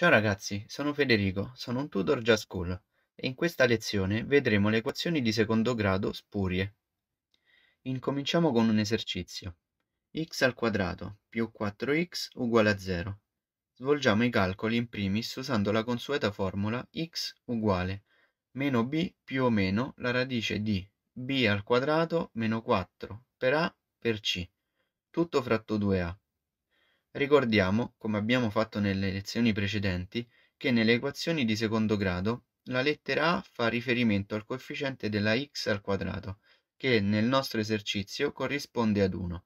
Ciao ragazzi, sono Federico, sono un tutor già School e in questa lezione vedremo le equazioni di secondo grado spurie. Incominciamo con un esercizio. x al quadrato più 4x uguale a 0. Svolgiamo i calcoli in primis usando la consueta formula x uguale meno b più o meno la radice di b al quadrato meno 4 per a per c, tutto fratto 2a. Ricordiamo, come abbiamo fatto nelle lezioni precedenti, che nelle equazioni di secondo grado la lettera A fa riferimento al coefficiente della x al quadrato, che nel nostro esercizio corrisponde ad 1.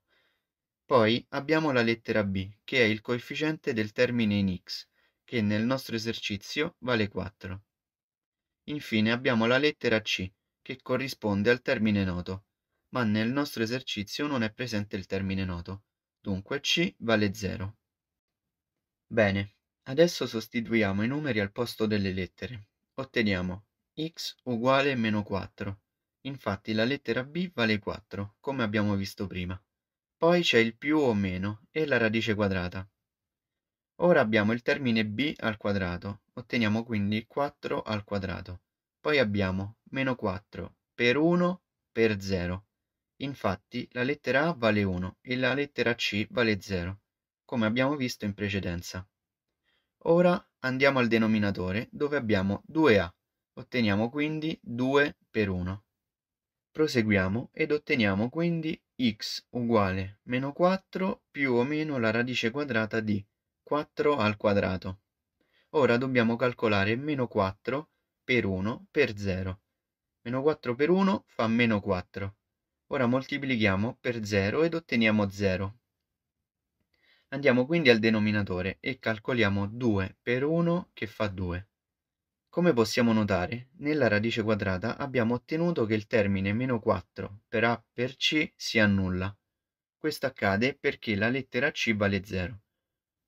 Poi abbiamo la lettera B, che è il coefficiente del termine in x, che nel nostro esercizio vale 4. Infine abbiamo la lettera C, che corrisponde al termine noto, ma nel nostro esercizio non è presente il termine noto, dunque C vale 0. Bene, adesso sostituiamo i numeri al posto delle lettere. Otteniamo x uguale meno 4. Infatti la lettera b vale 4, come abbiamo visto prima. Poi c'è il più o meno e la radice quadrata. Ora abbiamo il termine b al quadrato, otteniamo quindi 4 al quadrato. Poi abbiamo meno 4 per 1 per 0. Infatti la lettera A vale 1 e la lettera C vale 0, come abbiamo visto in precedenza. Ora andiamo al denominatore dove abbiamo 2A. Otteniamo quindi 2 per 1. Proseguiamo ed otteniamo quindi x uguale meno 4 più o meno la radice quadrata di 4 al quadrato. Ora dobbiamo calcolare meno 4 per 1 per 0. Meno 4 per 1 fa meno 4. Ora moltiplichiamo per 0 ed otteniamo 0. Andiamo quindi al denominatore e calcoliamo 2 per 1 che fa 2. Come possiamo notare, nella radice quadrata abbiamo ottenuto che il termine meno 4 per a per c si annulla. Questo accade perché la lettera c vale 0.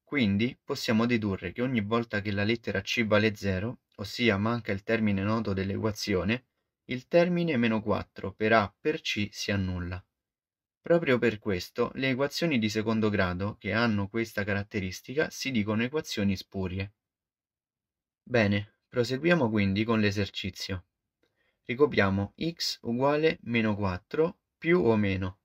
Quindi possiamo dedurre che ogni volta che la lettera c vale 0, ossia manca il termine noto dell'equazione, il termine meno -4 per A per C si annulla. Proprio per questo le equazioni di secondo grado che hanno questa caratteristica si dicono equazioni spurie. Bene, proseguiamo quindi con l'esercizio. Ricopiamo x uguale meno 4 più o meno.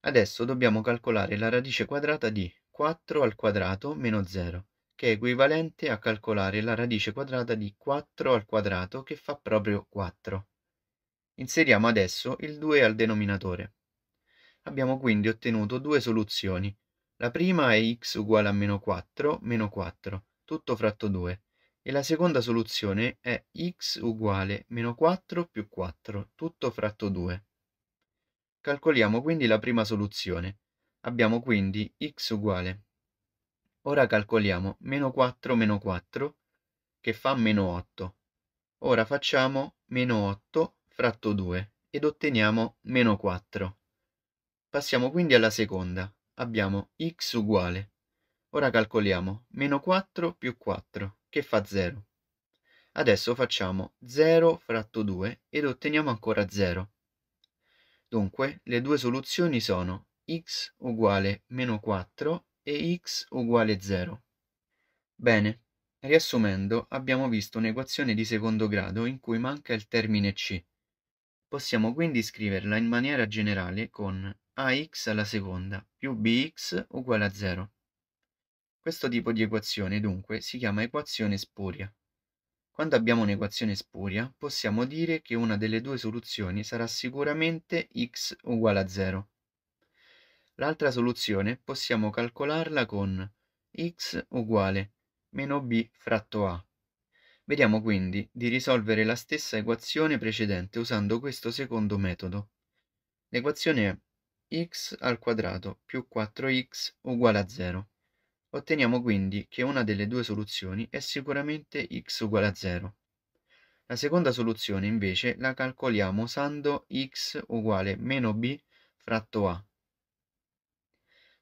Adesso dobbiamo calcolare la radice quadrata di 4 al quadrato meno 0 che è equivalente a calcolare la radice quadrata di 4 al quadrato che fa proprio 4. Inseriamo adesso il 2 al denominatore. Abbiamo quindi ottenuto due soluzioni. La prima è x uguale a meno 4, meno 4, tutto fratto 2, e la seconda soluzione è x uguale meno 4 più 4, tutto fratto 2. Calcoliamo quindi la prima soluzione. Abbiamo quindi x uguale Ora calcoliamo meno 4 meno 4 che fa meno 8. Ora facciamo meno 8 fratto 2 ed otteniamo meno 4. Passiamo quindi alla seconda. Abbiamo x uguale. Ora calcoliamo meno 4 più 4 che fa 0. Adesso facciamo 0 fratto 2 ed otteniamo ancora 0. Dunque le due soluzioni sono x uguale meno 4 e x uguale 0. Bene, riassumendo abbiamo visto un'equazione di secondo grado in cui manca il termine c. Possiamo quindi scriverla in maniera generale con ax alla seconda più bx uguale a 0. Questo tipo di equazione dunque si chiama equazione spuria. Quando abbiamo un'equazione spuria possiamo dire che una delle due soluzioni sarà sicuramente x uguale a 0. L'altra soluzione possiamo calcolarla con x uguale meno b fratto a. Vediamo quindi di risolvere la stessa equazione precedente usando questo secondo metodo. L'equazione è x al quadrato più 4x uguale a 0. Otteniamo quindi che una delle due soluzioni è sicuramente x uguale a 0. La seconda soluzione invece la calcoliamo usando x uguale meno b fratto a,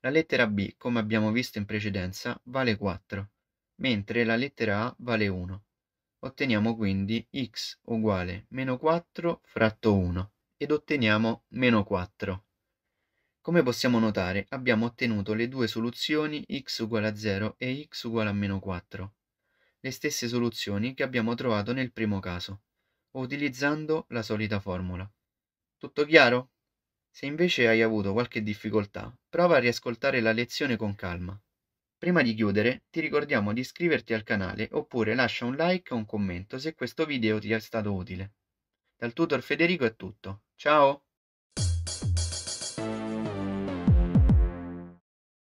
la lettera B, come abbiamo visto in precedenza, vale 4, mentre la lettera A vale 1. Otteniamo quindi x uguale meno 4 fratto 1 ed otteniamo meno 4. Come possiamo notare, abbiamo ottenuto le due soluzioni x uguale a 0 e x uguale a meno 4, le stesse soluzioni che abbiamo trovato nel primo caso, utilizzando la solita formula. Tutto chiaro? Se invece hai avuto qualche difficoltà, prova a riascoltare la lezione con calma. Prima di chiudere, ti ricordiamo di iscriverti al canale oppure lascia un like o un commento se questo video ti è stato utile. Dal tutor Federico è tutto. Ciao!